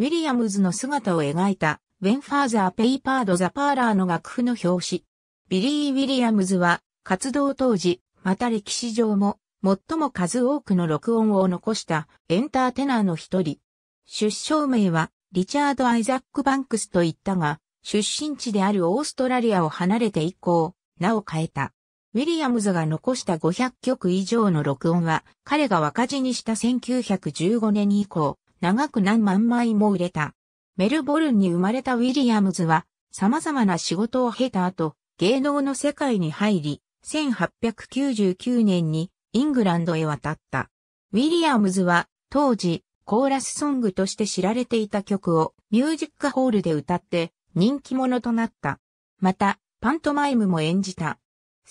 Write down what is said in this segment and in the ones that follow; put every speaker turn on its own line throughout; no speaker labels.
ウィリアムズの姿を描いた、ウェンファーザー・ペイパード・ザ・パーラーの楽譜の表紙。ビリー・ウィリアムズは、活動当時、また歴史上も、最も数多くの録音を残したエンターテナーの一人。出生名は、リチャード・アイザック・バンクスと言ったが、出身地であるオーストラリアを離れて以降、名を変えた。ウィリアムズが残した500曲以上の録音は、彼が若字にした1915年以降、長く何万枚も売れた。メルボルンに生まれたウィリアムズは、様々な仕事を経た後、芸能の世界に入り、1899年にイングランドへ渡った。ウィリアムズは当時コーラスソングとして知られていた曲をミュージックホールで歌って人気者となった。また、パントマイムも演じた。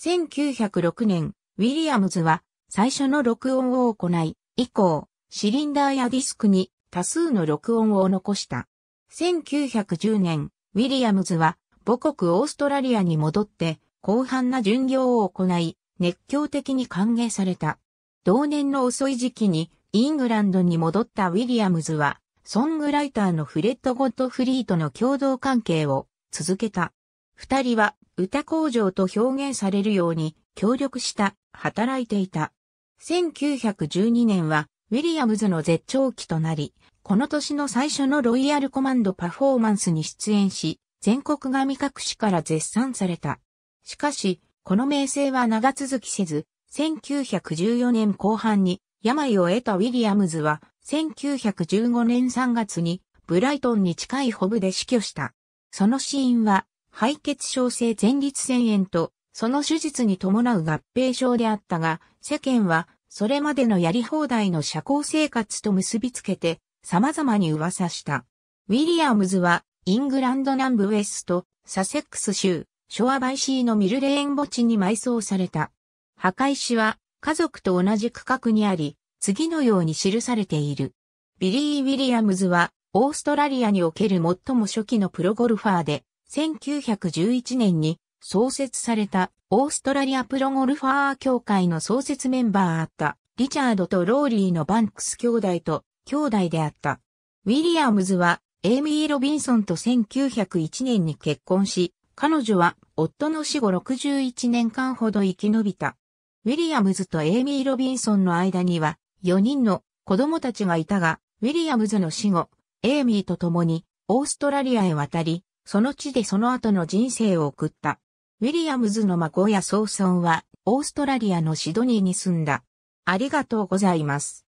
1906年、ウィリアムズは最初の録音を行い、以降、シリンダーやディスクに多数の録音を残した。1910年、ウィリアムズは母国オーストラリアに戻って広範な巡業を行い、熱狂的に歓迎された。同年の遅い時期にイングランドに戻ったウィリアムズは、ソングライターのフレッド・ゴッドフリーとの共同関係を続けた。二人は歌工場と表現されるように協力した、働いていた。1912年はウィリアムズの絶頂期となり、この年の最初のロイヤルコマンドパフォーマンスに出演し、全国神隠しから絶賛された。しかし、この名声は長続きせず、1914年後半に病を得たウィリアムズは、1915年3月にブライトンに近いホブで死去した。その死因は、敗血症性前立腺炎と、その手術に伴う合併症であったが、世間はそれまでのやり放題の社交生活と結びつけて、様々に噂した。ウィリアムズは、イングランド南部ウェスト、サセックス州、ショアバイシーのミルレーン墓地に埋葬された。墓石は、家族と同じ区画にあり、次のように記されている。ビリー・ウィリアムズは、オーストラリアにおける最も初期のプロゴルファーで、1911年に創設されたオーストラリアプロゴルファー協会の創設メンバーあった、リチャードとローリーのバンクス兄弟と兄弟であった。ウィリアムズは、エイミー・ロビンソンと1901年に結婚し、彼女は夫の死後61年間ほど生き延びた。ウィリアムズとエイミー・ロビンソンの間には4人の子供たちがいたが、ウィリアムズの死後、エイミーと共にオーストラリアへ渡り、その地でその後の人生を送った。ウィリアムズの孫やソーは、オーストラリアのシドニーに住んだ。ありがとうございます。